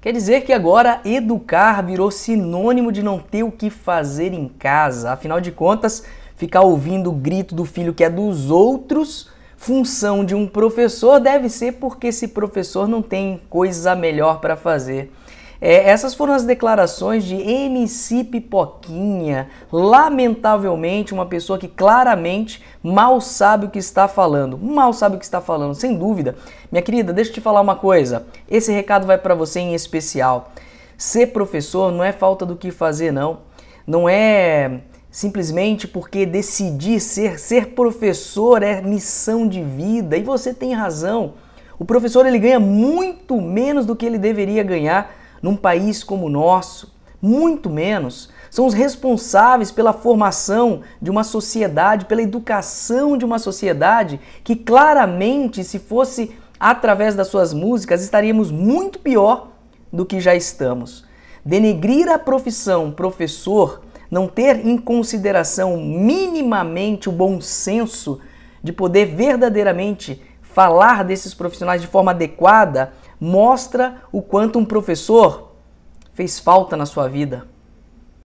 Quer dizer que agora educar virou sinônimo de não ter o que fazer em casa. Afinal de contas, ficar ouvindo o grito do filho que é dos outros, função de um professor deve ser porque esse professor não tem coisa melhor para fazer. É, essas foram as declarações de MC Pipoquinha, lamentavelmente uma pessoa que claramente mal sabe o que está falando, mal sabe o que está falando, sem dúvida. Minha querida, deixa eu te falar uma coisa, esse recado vai para você em especial. Ser professor não é falta do que fazer, não. Não é simplesmente porque decidir ser, ser professor é missão de vida e você tem razão. O professor ele ganha muito menos do que ele deveria ganhar num país como o nosso, muito menos são os responsáveis pela formação de uma sociedade, pela educação de uma sociedade que claramente, se fosse através das suas músicas, estaríamos muito pior do que já estamos. Denegrir a profissão professor, não ter em consideração minimamente o bom senso de poder verdadeiramente falar desses profissionais de forma adequada, mostra o quanto um professor fez falta na sua vida.